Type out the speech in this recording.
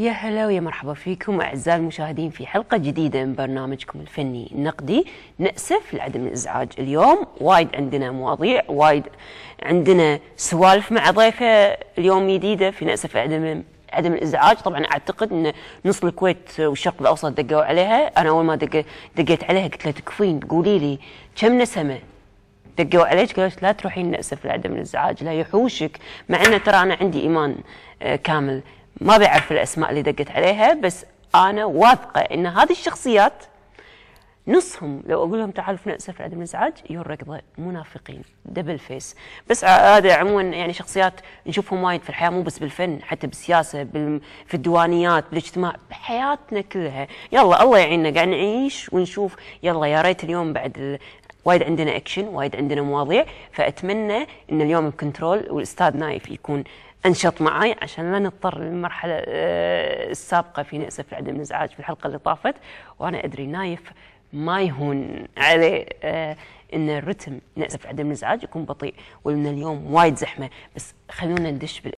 يا هلا ويا مرحبا فيكم اعزائي المشاهدين في حلقه جديده من برنامجكم الفني النقدي ناسف لعدم الازعاج اليوم وايد عندنا مواضيع وايد عندنا سوالف مع ضيفه اليوم جديده في ناسف عدم عدم الازعاج طبعا اعتقد ان نص الكويت والشرق الاوسط دقوا عليها انا اول ما دق... دقيت عليها قلت لها تكفين قولي لي كم نسمه دقوا عليك قالت لا تروحين نأسف لعدم الازعاج لا يحوشك مع ان ترى انا عندي ايمان آه، كامل ما بيعرف الاسماء اللي دقت عليها بس انا واثقه ان هذه الشخصيات نصهم لو اقول لهم تعالوا نأسف عدم الازعاج يركضوا منافقين دبل فيس بس هذا عموما يعني شخصيات نشوفهم وايد في الحياه مو بس بالفن حتى بالسياسه في الديوانيات بالاجتماع بحياتنا كلها يلا الله يعيننا قاعد نعيش ونشوف يلا يا ريت اليوم بعد وايد عندنا اكشن وايد عندنا مواضيع فاتمنى ان اليوم الكنترول والاستاذ نايف يكون انشط معي عشان لا نضطر للمرحله آه، السابقه في نأسف لعدم الازعاج في الحلقه اللي طافت وانا ادري نايف ما يهون عليه آه، ان الرتم نأسف لعدم الازعاج يكون بطيء وان اليوم وايد زحمه بس خلونا ندش بال